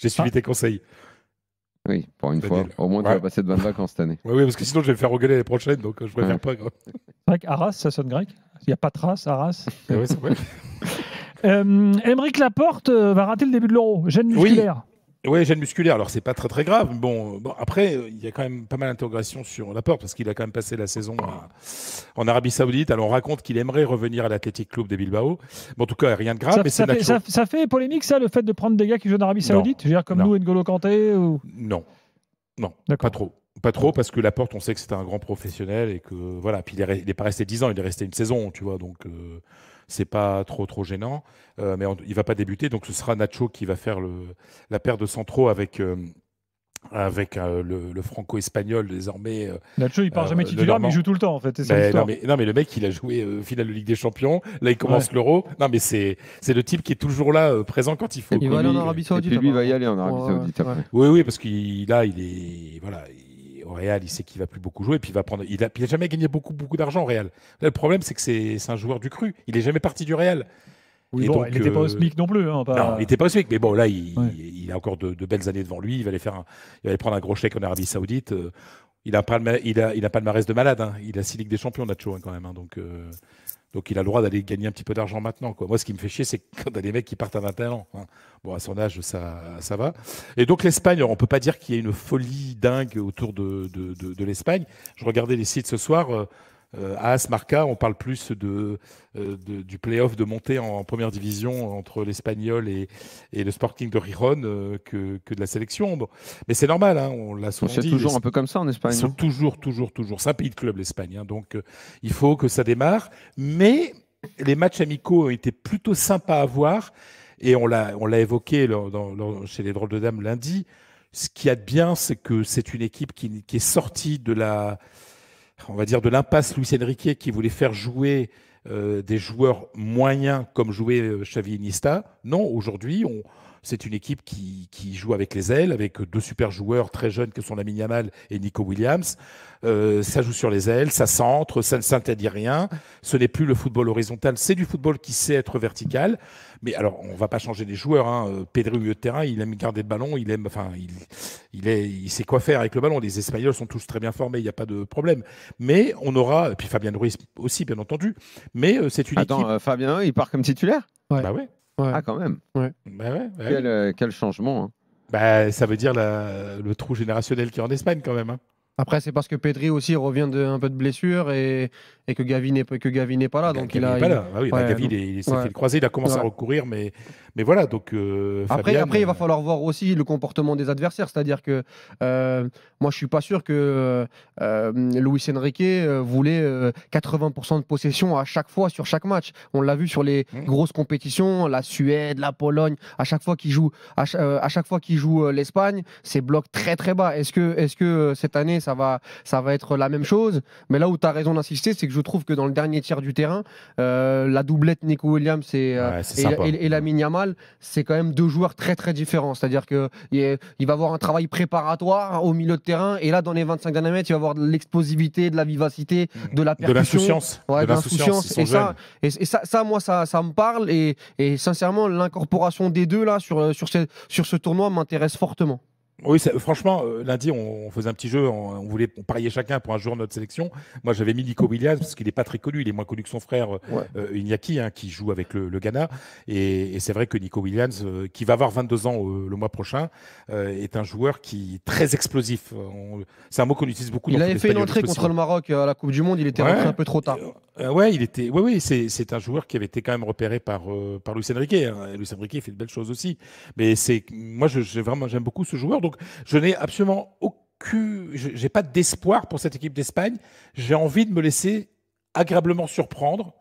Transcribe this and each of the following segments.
J'ai suivi ah. tes conseils. Oui, pour une fois. Au moins, tu vas passer de bonnes vacances cette année. Oui, parce que sinon, je vais me faire engueuler les prochaines, donc euh, je préfère pas. C'est vrai ça sonne grec Il n'y a pas trace, Arras Oui, c'est vrai. Euh, Émeric Laporte euh, va rater le début de l'Euro. Gêne musculaire. Oui, gêne musculaire. Alors, c'est pas très très grave. Bon, euh, bon après, il y a quand même pas mal d'intégration sur Laporte parce qu'il a quand même passé la saison en Arabie Saoudite. Alors, on raconte qu'il aimerait revenir à l'Athletic Club de Bilbao. en tout cas, rien de grave. Ça, ça, fait, ça, fait, polémique, ça, le fait de prendre des gars qui jouent en Arabie Saoudite, non, je veux dire, comme nous, N'Golo Kanté ou... Non, non, pas trop. Pas trop, parce que Laporte, on sait que c'est un grand professionnel et que voilà. Puis il n'est pas resté 10 ans, il est resté une saison, tu vois. Donc. Euh, c'est pas trop trop gênant. Euh, mais il va pas débuter, donc ce sera Nacho qui va faire le, la paire de centraux avec. Euh, avec euh, le, franco-espagnol désormais. Nacho, il part jamais titulaire, mais il joue tout le temps en fait. Ben, non, mais, non, mais, le mec, il a joué finale de Ligue des Champions. Là, il commence l'Euro. Non, mais c'est c'est le type qui est toujours là, présent quand il faut. Il va y aller en Arabie Saoudite Oui, oui, parce qu'il là, il est voilà au Real, il sait qu'il va plus beaucoup jouer, et puis il va prendre. Il n'a a jamais gagné beaucoup, beaucoup d'argent au Real. le problème, c'est que c'est un joueur du cru. Il n'est jamais parti du Real. il n'était pas au euh, SMIC non plus. Hein, non, il n'était pas au SMIC, mais bon, là, il, a encore de, belles années devant lui. Il va aller, faire il va aller prendre un gros chèque en Arabie Saoudite. Euh, il a pas le il a, de malade. Hein. Il a six Ligues des Champions, Nacho, hein, quand même. donc, euh, donc il a le droit d'aller gagner un petit peu d'argent maintenant. Quoi. Moi, ce qui me fait chier, c'est quand a des mecs qui partent à 21 ans. Hein. Bon, à son âge, ça, ça va. Et donc l'Espagne, on peut pas dire qu'il y a une folie dingue autour de, de, de, de l'Espagne. Je regardais les sites ce soir. Euh, euh, à Asmarca, on parle plus euh, de, du play-off de montée en, première division entre l'Espagnol et, et, le Sporting de Riron euh, que, de la sélection. Mais c'est normal, hein, on l'a souvent C'est toujours un peu comme ça en Espagne. C'est hein. Toujours, toujours, toujours. C'est un pays de club, l'Espagne. Hein. donc il faut que ça démarre. Mais les matchs amicaux ont été plutôt sympas à voir. Et on l'a, on l'a évoqué dans, chez les drôles de dames lundi. Ce qui y a de bien, c'est que c'est une équipe qui, qui est sortie de la on va dire, de l'impasse Louis-Henriquet qui voulait faire jouer euh, des joueurs moyens comme jouait euh, Xavi Non, aujourd'hui, on, c'est une équipe qui, joue avec les ailes, avec deux super joueurs très jeunes que sont Lamine Yamal et Nico Williams. Euh, ça joue sur les ailes, ça centre, ça ne s'interdit rien. Ce n'est plus le football horizontal, c'est du football qui sait être vertical. Mais alors, on va pas changer les joueurs. Hein. Pedri au milieu de terrain, il aime garder le ballon, il aime, enfin, il, il, est, il sait quoi faire avec le ballon. Les Espagnols sont tous très bien formés, il n'y a pas de problème. Mais on aura, et puis Fabien Ruiz aussi, bien entendu, mais euh, c'est une équipe... Euh, Fabien, il part comme titulaire Bah Ah, quand même. Bah quel, euh, quel, changement. Hein. Bah, ça veut dire la, le trou générationnel qui est en Espagne, quand même. Hein. Après, c'est parce que Pedri aussi revient d'un peu de blessure et, que Gavi n'est pas là. Gavi il pas là. Ah oui, bah, Gavi, il, s'est fait fait croiser, il a commencé à recourir, mais, mais voilà. Donc euh, après, après, il va euh, falloir voir aussi le comportement des adversaires, c'est-à-dire que euh, moi, je suis pas sûr que Luis Enrique voulait 80% de possession à chaque fois sur chaque match. On l'a vu sur les mmh. grosses compétitions, la Suède, la Pologne. À chaque fois qu'il joue, à, chaque, fois qu'il joue l'Espagne, c'est bloc très très bas. Est-ce que, est-ce que cette année ça ça va, ça va être la même chose. Mais là où tu as raison d'insister, c'est que je trouve que dans le dernier tiers du terrain, euh, la doublette Nico Williams et, euh, et, la Miniamal, c'est quand même deux joueurs très très différents. C'est-à-dire qu'il il va avoir un travail préparatoire au milieu de terrain, et là, dans les 25 derniers mètres, il va avoir de l'explosivité, de la vivacité, mmh. de la percussion. De l'insouciance. Et, ça, ça, moi, ça, me parle. Et, sincèrement, l'incorporation des deux là sur, euh, sur, sur ce tournoi m'intéresse fortement. Oui, franchement, euh, lundi, on, faisait un petit jeu, on, voulait parier chacun pour un jour notre sélection. Moi, j'avais mis Nico Williams parce qu'il n'est pas très connu, il est moins connu que son frère euh, ouais. Euh, Iñaki, hein, qui joue avec le, Ghana. Et, c'est vrai que Nico Williams, qui va avoir 22 ans le mois prochain, est un joueur qui est très explosif. C'est un mot qu'on utilise beaucoup. Il avait fait une entrée contre le Maroc à la Coupe du Monde, il était rentré un peu trop tard. ouais, il était. Oui, oui, c'est un joueur qui avait été quand même repéré par par Luis Enrique. Hein. fait de belles choses aussi, mais c'est moi, j'aime vraiment, j'aime beaucoup ce joueur. Donc, je n'ai absolument aucune. J'ai pas d'espoir pour cette équipe d'Espagne. J'ai envie de me laisser agréablement surprendre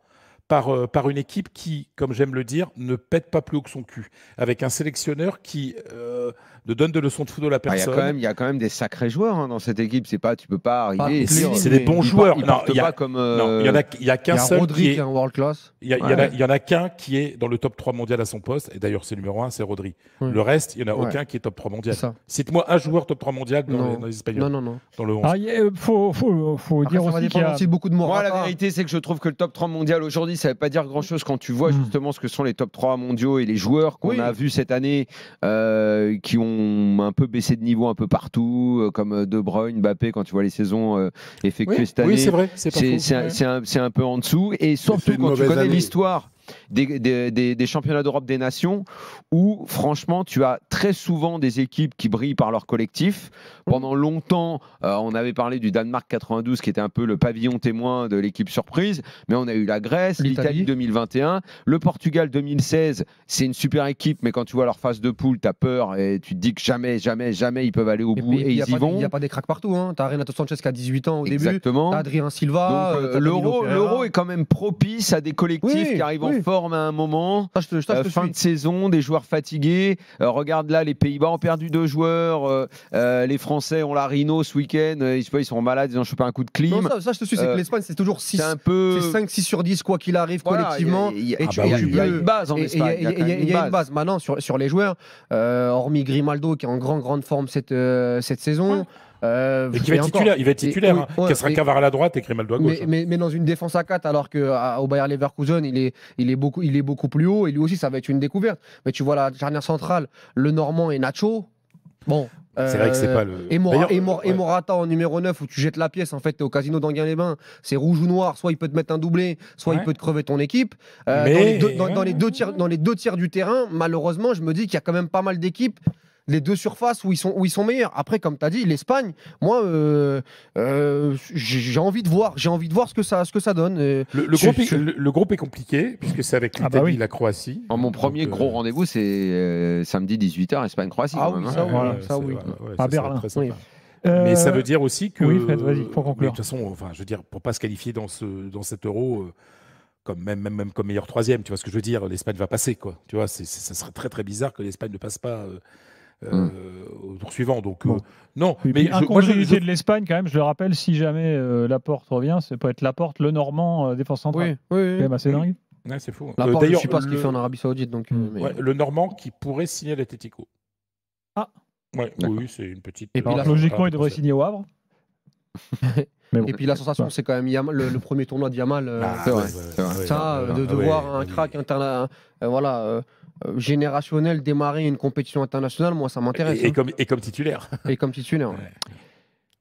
par, euh, par une équipe qui, comme j'aime le dire, ne pète pas plus haut que son cul, avec un sélectionneur qui euh, ne donne de leçons de football à la ah, personne. il y a quand même des sacrés joueurs hein, dans cette équipe. C'est pas, tu peux pas arriver. c'est des bons joueurs. Il n'y euh, a, qu'un seul Rodri qui est world class. Il y, en a qu'un qui est dans le top 3 mondial à son poste. Et d'ailleurs, c'est numéro 1, c'est Rodri. Le reste, il n'y en a aucun qui est top 3 mondial. Cite-moi un joueur top 3 mondial dans, Les, Espagnols. Non, non, non. Dans le 11. Ah, il faut, faut, faut dire aussi qu'il a aussi beaucoup de morale. Moi, la vérité, c'est que je trouve que le top 3 mondial aujourd'hui, ça ne veut pas dire grand-chose quand tu vois hmm. justement ce que sont les top 3 mondiaux et les joueurs qu'on a vus cette année euh, qui ont un peu baissé de niveau un peu partout, euh, comme euh, De Bruyne, Mbappé, quand tu vois les saisons effectuées cette année. Oui, c'est vrai, c'est un, un, peu en dessous. Et surtout quand tu connais l'histoire des, championnats d'Europe des nations où, franchement, tu as très souvent des équipes qui brillent par leur collectif. Mhm. Pendant longtemps, euh, on avait parlé du Danemark 92 qui était un peu le pavillon témoin de l'équipe surprise, mais on a eu la Grèce, l'Italie 2021, le Portugal 2016, c'est une super équipe, mais quand tu vois leur phase de poule, tu as peur et tu te dis que jamais, jamais, jamais ils peuvent aller au bout et, ils y, vont. Il n'y a pas des cracks partout. Hein. Tu as Renato Sanchez qui a 18 ans au début. Adrien Silva. Euh, euh, l'euro est quand même propice à des collectifs qui arrivent forme à un moment. Euh, fin de saison, des joueurs fatigués. Euh, regarde là, les Pays-Bas ont perdu deux joueurs. Euh, les Français ont la Rhino ce week-end. Ils, ils sont malades, ils ont chopé un coup de clim. ça, je te suis, c'est que l'Espagne, c'est toujours 6. Peu... 5, 6 sur 10, quoi qu'il arrive collectivement. Il y, a, et une base Il y, a une base. Maintenant, sur, sur les joueurs, hormis Grimaldo qui est en grande, grande forme cette, cette saison. Euh, va être titulaire, il va être titulaire. Hein. sera Cavard à la droite et Grimaldo à gauche. Hein. Mais, mais, dans une défense à 4, alors qu'au Bayern Leverkusen, il est, il, est beaucoup, il est beaucoup plus haut et lui aussi, ça va être une découverte. Mais tu vois la dernière centrale, le Normand et Nacho. Bon. C'est vrai que c'est euh, pas le. Et, Morata en numéro 9, où tu jettes la pièce, en fait, au casino d'Anguin-les-Bains. C'est rouge ou noir. Soit il peut te mettre un doublé, soit il peut te crever ton équipe. tiers, dans les deux tiers du terrain, malheureusement, je me dis qu'il y a quand même pas mal d'équipes les deux surfaces où ils sont, où ils sont meilleurs. Après, comme tu as dit, l'Espagne, moi, euh, euh, j'ai envie de voir, j'ai envie de voir ce que ça, ce que ça donne. Le, groupe, est compliqué puisque c'est avec ah bah l'Italie, et la Croatie. En mon premier euh, gros rendez-vous, c'est samedi 18h Espagne-Croatie. Ah ça, hein. ça oui. Mais ça veut dire aussi que. Oui, Fred, vas-y, pour conclure. De toute façon, enfin, je veux dire, pour pas se qualifier dans, ce, dans cet euro, comme même, même, comme meilleur troisième, tu vois ce que je veux dire, l'Espagne va passer, quoi. Tu vois, ça serait très, très bizarre que l'Espagne ne passe pas euh, hmm. au tour suivant. Donc, euh, non. mais je, moi, je, de l'Espagne, quand même, je le rappelle, si jamais euh, Laporte revient, c'est peut être Laporte, le Normand, euh, défense centrale. Oui, oui. c'est dingue. c'est fou. D'ailleurs, je ne sais pas ce qu'il fait en Arabie Saoudite. Donc, hmm. le Normand qui pourrait signer l'Atletico. Ah Oui, c'est une petite. Et puis, logiquement, il devrait signer au Havre. Et puis la sensation, c'est quand même le, premier tournoi de Yamal. ah, ça, ça de, ah, voir un crack interna, voilà, euh, générationnel, démarrer une compétition internationale, moi ça m'intéresse. Et, hein. comme, et, comme, titulaire. Et comme titulaire. Ouais.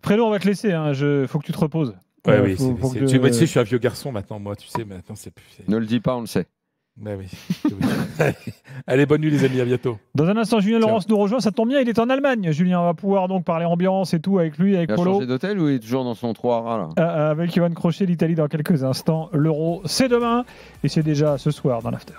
Prélo, on va te laisser, il hein, je... faut que tu te reposes. Ouais, euh, oui, tu, sais, je suis un vieux garçon maintenant, moi, tu sais, maintenant c'est plus. Ne le dis pas, on le sait. Mais bah oui. Allez, bonne nuit les amis, à bientôt. Dans un instant, Julien Laurence nous rejoint, ça tombe bien, il est en Allemagne. Julien, va pouvoir donc parler ambiance et tout avec lui, avec il a changé d'hôtel ou il est toujours dans son 3 a là euh, Avec Ivan Crochet, l'Italie dans quelques instants. L'Euro, c'est demain et c'est déjà ce soir dans l'After.